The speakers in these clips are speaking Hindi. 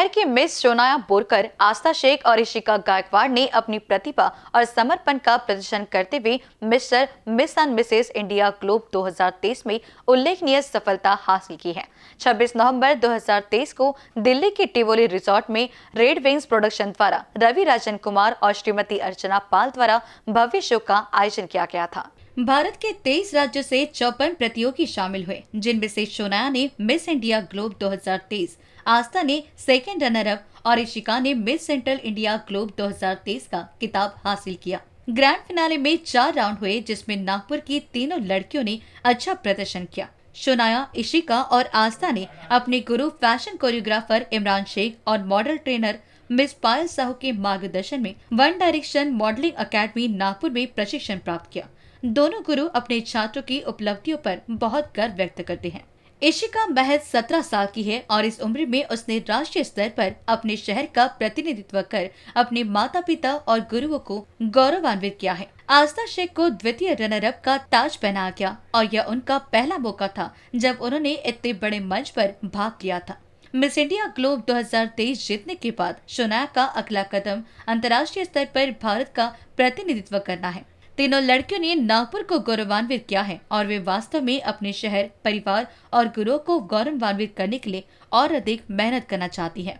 शहर की मिस सोनाया बोरकर आस्था शेख और ऋषिका गायकवाड़ ने अपनी प्रतिभा और समर्पण का प्रदर्शन करते हुए Mr Miss and Mrs India Globe 2023 में उल्लेखनीय सफलता हासिल की है 26 नवंबर 2023 को दिल्ली के टिवोली रिजॉर्ट में रेड विंग्स प्रोडक्शन द्वारा रवि राजन कुमार और श्रीमती अर्चना पाल द्वारा भव्य शो का आयोजन किया गया था भारत के 23 राज्यों से चौपन प्रतियोगी शामिल हुए जिनमें से शोनाया ने मिस इंडिया ग्लोब 2023, आस्था ने सेकेंड रनर अप और ऋषिका ने मिस सेंट्रल इंडिया ग्लोब 2023 का किताब हासिल किया ग्रैंड फिनाले में चार राउंड हुए जिसमें नागपुर की तीनों लड़कियों ने अच्छा प्रदर्शन किया शोनाया इशिका और आस्था ने अपने गुरु फैशन कोरियोग्राफर इमरान शेख और model trainer miss Payal Sahu के मार्गदर्शन में One Direction modelling academy Nagpur में प्रशिक्षण प्राप्त किया दोनों गुरु अपने छात्रों की उपलब्धियों पर बहुत गर्व व्यक्त करते हैं ईशिका महज सत्रह साल की है और इस उम्र में उसने राष्ट्रीय स्तर पर अपने शहर का प्रतिनिधित्व कर अपने माता पिता और गुरुओं को गौरवान्वित किया है आस्था शेख को द्वितीय रनर अप का ताज पहनाया गया और यह उनका पहला मौका था जब उन्होंने इतने बड़े मंच पर भाग लिया था मिस इंडिया ग्लोब 2023 जीतने के बाद शोनाया का अगला कदम अंतर्राष्ट्रीय स्तर पर भारत का प्रतिनिधित्व करना है तीनों लड़कियों ने नागपुर को गौरवान्वित किया है और वे वास्तव में अपने शहर परिवार और गुरु को गौरवान्वित करने के लिए और अधिक मेहनत करना चाहती है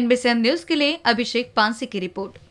एनबीसी न्यूज के लिए अभिषेक पांसी की रिपोर्ट